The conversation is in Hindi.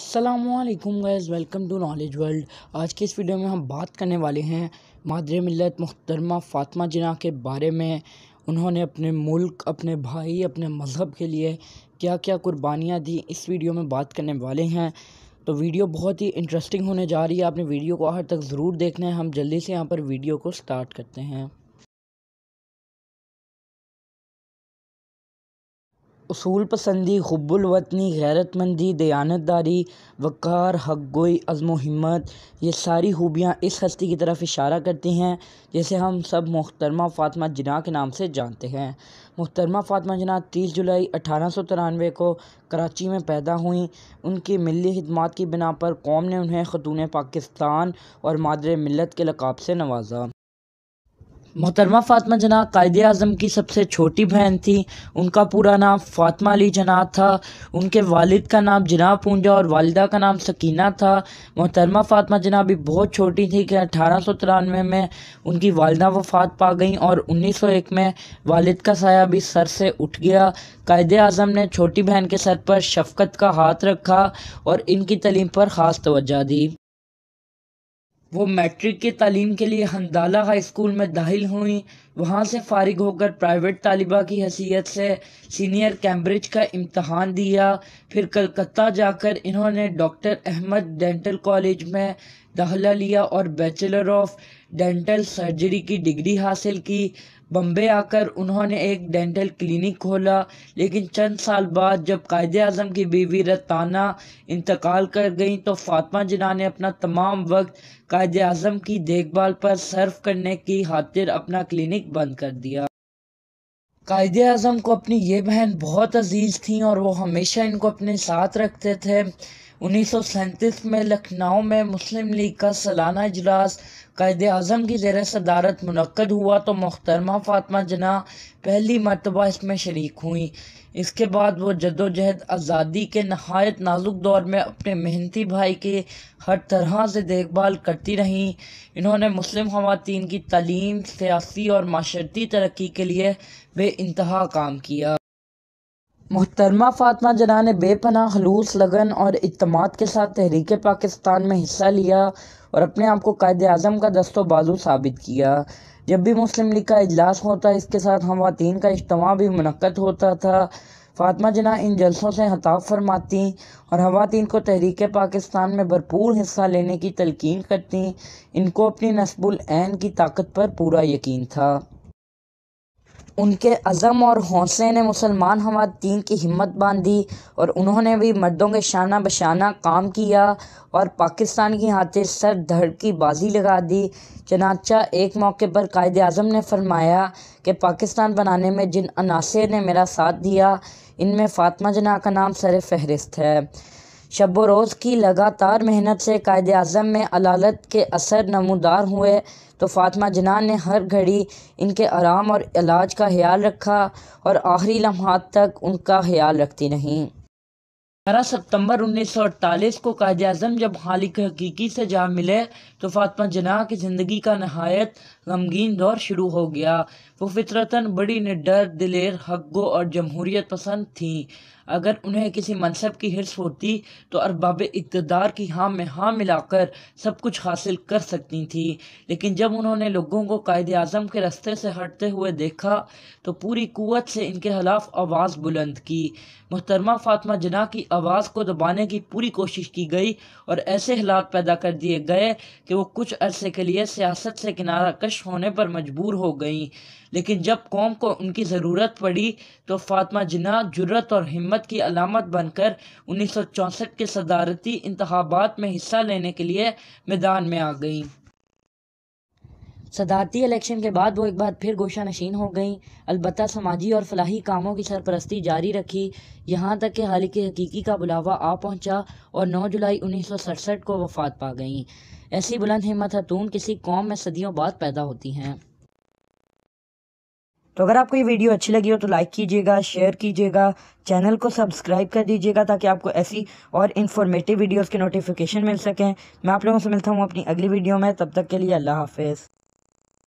Aslam guys welcome to knowledge world आज के इस वीडियो में हम बात करने वाले हैं मादर मिलत मुहतरमा फ़ातिमा जिना के बारे में उन्होंने अपने मुल्क अपने भाई अपने मज़हब के लिए क्या क्या कुर्बानियाँ दी इस वीडियो में बात करने वाले हैं तो वीडियो बहुत ही इंटरेस्टिंग होने जा रही है आपने वीडियो को आखिर तक ज़रूर देखना है हम जल्दी से यहाँ पर वीडियो को स्टार्ट करते हैं उसूल पसंदी हब्बुलवतनी वतनी गैरतमंदी दयानतदारी वक़ार हक गोई अज़्म हिम्मत ये सारी खूबियाँ इस हस्ती की तरफ इशारा करती हैं जिसे हम सब मोहतरमा फ़ातिमा जना के नाम से जानते हैं मोहतरमा फ़ातिमा जना तीस जुलाई अठारह सौ तिरानवे को कराची में पैदा हुई उनकी मिली खदमात की बिना पर कौम ने उन्हें ख़तून पाकिस्तान और मादर मिलत के लक़ाब से नवाजा मोहतरमा फ़ातिमा जना कायद अज़म की सबसे छोटी बहन थी उनका पूरा नाम फातमा अली जना था उनके वालिद का नाम जना पूंजा और वालदा का नाम सकीना था मोहतरमा फ़ातिमा जना भी बहुत छोटी थी कि अठारह सौ तिरानवे में उनकी वालदा वफात पा गई और उन्नीस सौ एक में वालिद का साया भी सर से उठ गया कायद अज़म ने छोटी बहन के सर पर शफकत का हाथ रखा और इनकी तलीम पर ख़ास तोज्जा दी वो मैट्रिक की तालीम के लिए हंदाला हाई स्कूल में दाखिल हुई वहाँ से फारिग होकर प्राइवेट तालिबा की हैसियत से सीनियर कैम्ब्रिज का इम्तहान दिया फिर कलकत्ता जाकर इन्होंने डॉक्टर अहमद डेंटल कॉलेज में दाखिला लिया और बैचलर ऑफ डेंटल सर्जरी की डिग्री हासिल की बम्बे आकर उन्होंने एक डेंटल क्लिनिक खोला लेकिन चंद साल बाद जब कायद अजम की बीवी रताना इंतकाल कर गई तो फातमा जना ने अपना तमाम वक्त कायद अजम की देखभाल पर सर्व करने की खातिर अपना क्लिनिक बंद कर दिया कायद अजम को अपनी ये बहन बहुत अजीज़ थी और वो हमेशा इनको अपने साथ रखते थे उन्नीस में लखनऊ में मुस्लिम लीग का सालाना इजलास कायद अजम की जर सदारत मनद हुआ तो मुख्तरमा फातमा जना पहली मरतबा इसमें शरीक हुई इसके बाद वो जदोजहद आज़ादी के नहायत नाजुक दौर में अपने मेहनती भाई के हर तरह से देखभाल करती रहीं इन्होंने मुस्लिम खुवान की तलीम सियासी और माशरती तरक्की के लिए बे इंतहा काम किया मोहतरमा फ़ातमा जना ने बेपना खलूस लगन और इतमाद के साथ तहरीक पाकिस्तान में हिस्सा लिया और अपने आप को कायद अजम का दस्तो बाजू साबित किया जब भी मुस्लिम लीग का अजलास होता इसके साथ खातन का इज्तम भी मनक़द होता था फातमा जना इन जलसों से हताफ़ फरमाती और खातन को तहरीक पाकिस्तान में भरपूर हिस्सा लेने की तलकिन करती इनको अपनी नसबुल की ताकत पर पूरा यकीन था उनके अज़म और हौसले ने मुसलमान हमारे दीन की हिम्मत बांधी और उन्होंने भी मर्दों के शाना बशाना काम किया और पाकिस्तान की हाथे सर धड़ की बाजी लगा दी चनाचा एक मौके पर कायद अजम ने फरमाया कि पाकिस्तान बनाने में जिन अनासर ने मेरा साथ दिया इनमें फ़ातमा जना का नाम सर फहरिस्त है शब रोज़ की लगातार मेहनत से कायद अजम में अलालत के असर नमदार हुए तो फातमा जनान ने हर घड़ी इनके आराम और इलाज का ख्याल रखा और आखिरी लम्हा तक उनका ख्याल रखती रहीं उन्नीस सितंबर 1948 को कायद अजम जब खालिक हकीकी से जा मिले तो फातमा जना की ज़िंदगी का नहायत गमगीन दौर शुरू हो गया वो फितरतन बड़ी निडर दिलेर हग्गो और जमहूरियत पसंद थीं अगर उन्हें किसी मनसब की हिरस होती तो अरबाब इकतदार की हाँ में हाँ मिलाकर सब कुछ हासिल कर सकती थी लेकिन जब उन्होंने लोगों को कायद अजम के रस्ते से हटते हुए देखा तो पूरी कुत से इनके खिलाफ आवाज़ बुलंद की मुहतरमा फातमा जना की आवाज़ को दबाने की पूरी कोशिश की गई और ऐसे हालात पैदा कर दिए गए कि वो कुछ अरसे के लिए सियासत से किनारा कश पेश होने पर मजबूर हो गई लेकिन जब कौम को उनकी ज़रूरत पड़ी तो फातमा जिना जुरत और हिम्मत की अलामत बनकर उन्नीस सौ चौंसठ के सदारती इंतबात में हिस्सा लेने के लिए मैदान में आ गईं सदारती इलेक्शन के बाद वो एक बार फिर गोशा नशीन हो गई अलबत् समाजी और फलाही कामों की सरपरस्ती जारी रखी यहाँ तक कि हाल के हकीकी का बुलावा आ पहुँचा और नौ जुलाई उन्नीस सौ सड़सठ को वफात पा गई ऐसी बुलंद हिम्मत हतून किसी कौम में सदियों बाद पैदा होती हैं तो अगर आपको ये वीडियो अच्छी लगी हो तो लाइक कीजिएगा शेयर कीजिएगा चैनल को सब्सक्राइब कर दीजिएगा ताकि आपको ऐसी और इन्फॉर्मेटिव वीडियोस के नोटिफिकेशन मिल सकें मैं आप लोगों से मिलता हूँ अपनी अगली वीडियो में तब तक के लिए अल्लाह हाफिज़